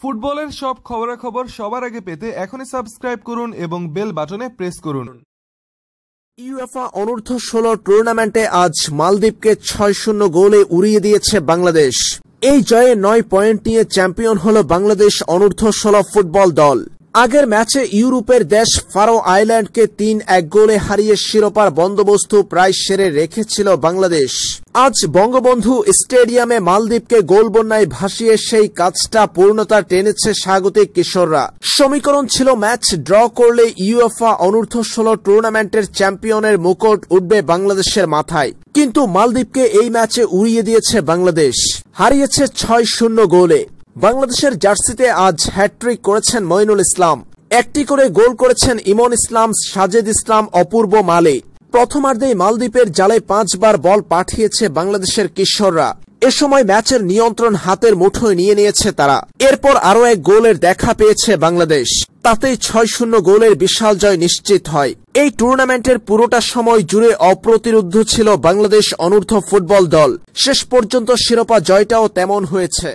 ফুটবলের সব খবরাখবর সবার আগে পেতে এখনই সাবস্ক্রাইব করুন এবং বেল বাটনে প্রেস করুন ইউএফা অনূর্ধ্ব ষোলো টুর্নামেন্টে আজ মালদ্বীপকে ছয় শূন্য গোলে উড়িয়ে দিয়েছে বাংলাদেশ এই জয়ে নয় পয়েন্ট নিয়ে চ্যাম্পিয়ন হল বাংলাদেশ অনূর্ধ্ব ষোলো ফুটবল দল আগের ম্যাচে ইউরোপের দেশ ফারো আইল্যান্ডকে তিন এক গোলে হারিয়ে শিরোপার বন্দোবস্ত প্রায় সেরে রেখেছিল বাংলাদেশ আজ বঙ্গবন্ধু স্টেডিয়ামে মালদ্বীপকে গোল বন্যায় ভাসিয়ে সেই কাজটা পূর্ণতা টেনেছে স্বাগতিক কিশোররা সমীকরণ ছিল ম্যাচ ড্র করলে ইউএফা অনূর্ধ্ব ষোলো টুর্নামেন্টের চ্যাম্পিয়নের মুকুট উঠবে বাংলাদেশের মাথায় কিন্তু মালদ্বীপকে এই ম্যাচে উড়িয়ে দিয়েছে বাংলাদেশ হারিয়েছে ছয় শূন্য গোলে বাংলাদেশের জার্সিতে আজ হ্যাট্রিক করেছেন মইনুল ইসলাম একটি করে গোল করেছেন ইমন ইসলাম সাজেদ ইসলাম অপূর্ব মালে প্রথমার্ধেই মালদ্বীপের জালে পাঁচবার বল পাঠিয়েছে বাংলাদেশের কিশোররা এ সময় ম্যাচের নিয়ন্ত্রণ হাতের মুঠোয় নিয়ে নিয়েছে তারা এরপর আরও এক গোলের দেখা পেয়েছে বাংলাদেশ তাতেই ছয় শূন্য গোলের বিশাল জয় নিশ্চিত হয় এই টুর্নামেন্টের পুরোটা সময় জুড়ে অপ্রতিরুদ্ধ ছিল বাংলাদেশ অনূর্ধ্ব ফুটবল দল শেষ পর্যন্ত শিরোপা জয়টাও তেমন হয়েছে